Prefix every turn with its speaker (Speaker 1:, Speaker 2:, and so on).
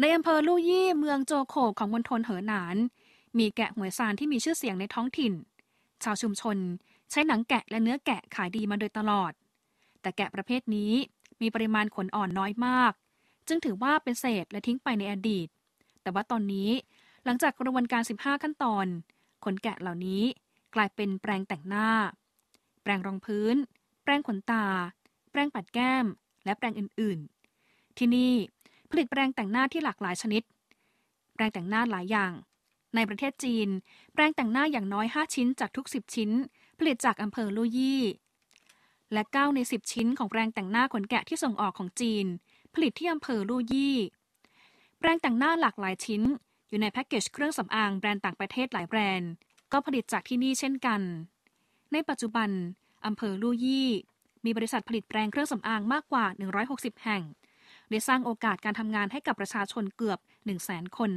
Speaker 1: ในอำเภอลู่ยี่ เมืองโจโขของมณฑลเหอหนาน มีแกะหวยซานที่มีชื่อเสียงในท้องถิ่น ชาวชุมชนใช้หนังแกะและเนื้อแกะขายดีมาโดยตลอด แต่แกะประเภทนี้มีปริมาณขนอ่อนน้อยมาก จึงถือว่าเป็นเศษและทิ้งไปในอดีต แต่ว่าตอนนี้หลังจากกระบวนการ 15 ขั้นตอน ขนแกะเหล่านี้กลายเป็นแปรงแต่งหน้า แปรงรองพื้น แปรงขนตา แปรงปัดแก้ม และแปรงอื่นๆ ที่นี่ผลิตแปรงแต่งหน้าที่หลากหลายชนิด แปรงแต่งหน้าหลายอย่าง ในประเทศจีน แปรงแต่งหน้าอย่างน้อย 5 ชิ้นจากทุก 10 ชิ้น ผลิตจากอำเภอลู่ยี่ และ 9 ใน 10 ชิ้น ของแปรงแต่งหน้าขนแกะที่ส่งออกของจีน ผลิตที่อำเภอลู่ยี่ แปรงแต่งหน้าหลากหลายชิ้น อยู่ในแพ็กเกจเครื่องสำอางแบรนด์ต่างประเทศหลายแบรนด์ ก็ผลิตจากที่นี่เช่นกัน ในปัจจุบันอำเภอลู่ยี่ มีบริษัทผลิตแปรงเครื่องสำอางมากกว่า 160 แห่งได้สร้างโอกาสการทำงานให้กับประชาชนเกือบ 1 0 0 0 0 0 คน